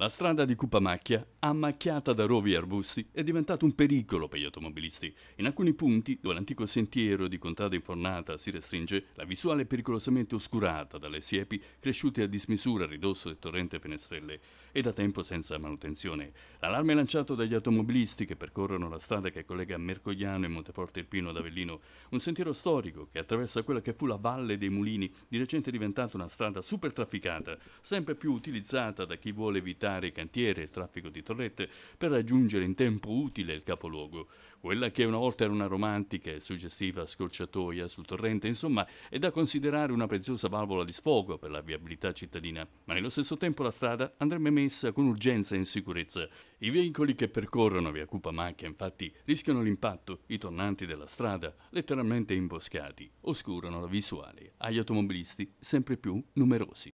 La strada di Cupamacchia, ammacchiata da rovi e arbusti, è diventata un pericolo per gli automobilisti. In alcuni punti, dove l'antico sentiero di Contrada Infornata si restringe, la visuale è pericolosamente oscurata dalle siepi cresciute a dismisura a ridosso del torrente Fenestrelle e da tempo senza manutenzione. L'allarme è lanciato dagli automobilisti che percorrono la strada che collega Mercogliano e Monteforte Irpino ad Avellino, un sentiero storico che attraversa quella che fu la Valle dei Mulini, di recente diventata una strada super trafficata, sempre più utilizzata da chi vuole evitare mobilitare cantieri e traffico di torrette per raggiungere in tempo utile il capoluogo. Quella che una volta era una romantica e suggestiva scorciatoia sul torrente, insomma, è da considerare una preziosa valvola di sfogo per la viabilità cittadina, ma nello stesso tempo la strada andrebbe messa con urgenza e in sicurezza. I veicoli che percorrono via Cupa Macchia, infatti, rischiano l'impatto, i tornanti della strada, letteralmente imboscati, oscurano la visuale agli automobilisti sempre più numerosi.